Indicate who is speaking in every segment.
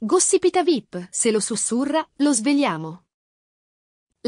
Speaker 1: Gossipita VIP, se lo sussurra, lo svegliamo.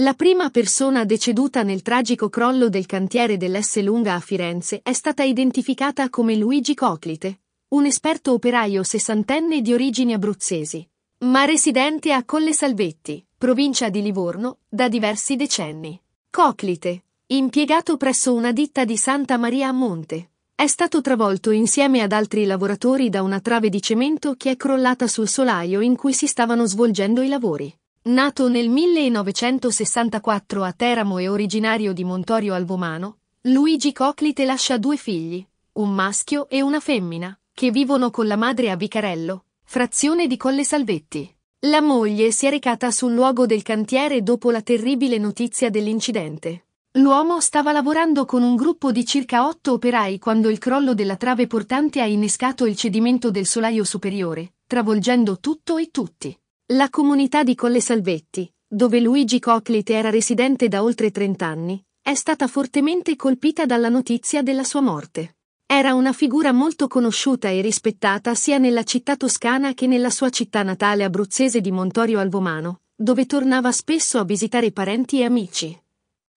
Speaker 1: La prima persona deceduta nel tragico crollo del cantiere dell'S Lunga a Firenze è stata identificata come Luigi Coclite, un esperto operaio sessantenne di origini abruzzesi, ma residente a Colle Salvetti, provincia di Livorno, da diversi decenni. Coclite, impiegato presso una ditta di Santa Maria a Monte, è stato travolto insieme ad altri lavoratori da una trave di cemento che è crollata sul solaio in cui si stavano svolgendo i lavori. Nato nel 1964 a Teramo e originario di Montorio Albomano, Luigi Coclite lascia due figli, un maschio e una femmina, che vivono con la madre a Vicarello, frazione di Colle Salvetti. La moglie si è recata sul luogo del cantiere dopo la terribile notizia dell'incidente. L'uomo stava lavorando con un gruppo di circa otto operai quando il crollo della trave portante ha innescato il cedimento del solaio superiore, travolgendo tutto e tutti. La comunità di Colle Salvetti, dove Luigi Coclite era residente da oltre 30 anni, è stata fortemente colpita dalla notizia della sua morte. Era una figura molto conosciuta e rispettata sia nella città toscana che nella sua città natale abruzzese di Montorio Alvomano, dove tornava spesso a visitare parenti e amici.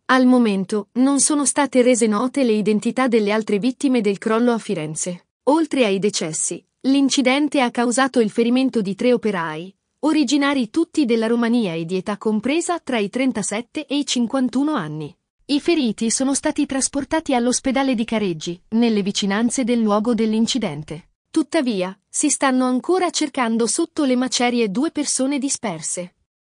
Speaker 1: Al momento non sono state rese note le identità delle altre vittime del crollo a Firenze. Oltre ai decessi, l'incidente ha causato il ferimento di tre operai, originari tutti della Romania e di età compresa tra i 37 e i 51 anni. I feriti sono stati trasportati all'ospedale di Careggi, nelle vicinanze del luogo dell'incidente. Tuttavia, si stanno ancora cercando sotto le macerie due persone disperse.